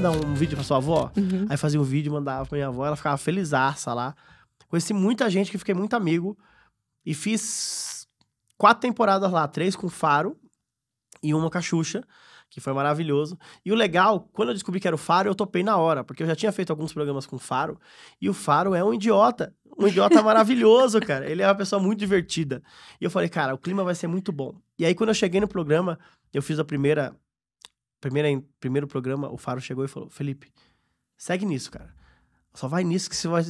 dar um vídeo pra sua avó? Uhum. Aí fazia um vídeo, mandava pra minha avó, ela ficava felizaça lá. Conheci muita gente que fiquei muito amigo. E fiz quatro temporadas lá, três com Faro e uma com a Xuxa, que foi maravilhoso. E o legal, quando eu descobri que era o Faro, eu topei na hora, porque eu já tinha feito alguns programas com Faro, e o Faro é um idiota. Um idiota maravilhoso, cara. Ele é uma pessoa muito divertida. E eu falei, cara, o clima vai ser muito bom. E aí, quando eu cheguei no programa, eu fiz a primeira Primeiro primeiro programa, o Faro chegou e falou: Felipe, segue nisso, cara. Só vai nisso que vai,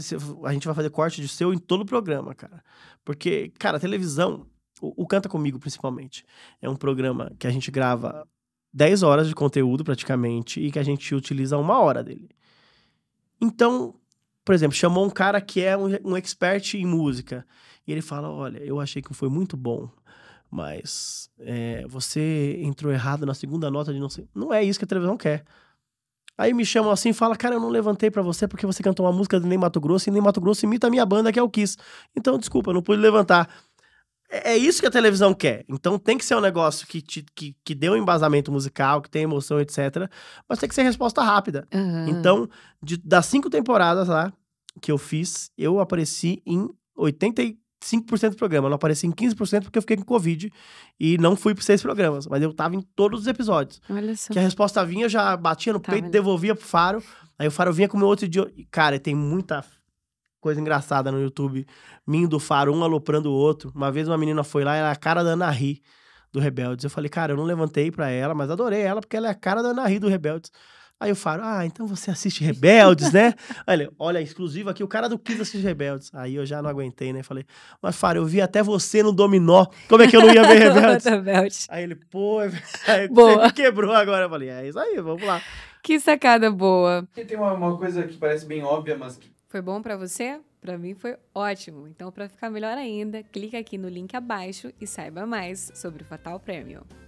a gente vai fazer corte de seu em todo o programa, cara. Porque, cara, a televisão, o, o Canta Comigo, principalmente, é um programa que a gente grava 10 horas de conteúdo, praticamente, e que a gente utiliza uma hora dele. Então, por exemplo, chamou um cara que é um, um expert em música. E ele fala: Olha, eu achei que foi muito bom, mas é, você entrou errado na segunda nota de não sei. Não é isso que a televisão quer. Aí me chamam assim e fala, cara, eu não levantei para você porque você cantou uma música de Nem Mato Grosso e Nem Mato Grosso imita a minha banda que é o Kiss. Então, desculpa, eu não pude levantar. É, é isso que a televisão quer. Então tem que ser um negócio que, te, que, que dê um embasamento musical, que tenha emoção, etc. Mas tem que ser resposta rápida. Uhum. Então, de, das cinco temporadas lá que eu fiz, eu apareci em 80, 5% do programa. não apareci em 15% porque eu fiquei com Covid e não fui para seis programas. Mas eu tava em todos os episódios. Olha só. Que a resposta vinha, já batia no tá, peito, devolvia devolvia pro Faro. Aí o Faro vinha com o meu outro dia. Cara, tem muita coisa engraçada no YouTube. Mim do Faro, um aloprando o outro. Uma vez uma menina foi lá, era a cara da Ana Ri, do Rebeldes. Eu falei, cara, eu não levantei para ela, mas adorei ela porque ela é a cara da Ana Ri, do Rebeldes. Aí eu falo, ah, então você assiste Rebeldes, né? olha, olha, exclusivo aqui, o cara do Kiss assiste Rebeldes. Aí eu já não aguentei, né? Falei, mas Faro, eu vi até você no Dominó. Como é que eu não ia ver Rebeldes? Rebeldes. aí ele, pô, aí boa. você quebrou agora. Eu falei, é isso aí, vamos lá. Que sacada boa. E tem uma, uma coisa que parece bem óbvia, mas... Foi bom para você? Para mim foi ótimo. Então, para ficar melhor ainda, clica aqui no link abaixo e saiba mais sobre o Fatal Premium.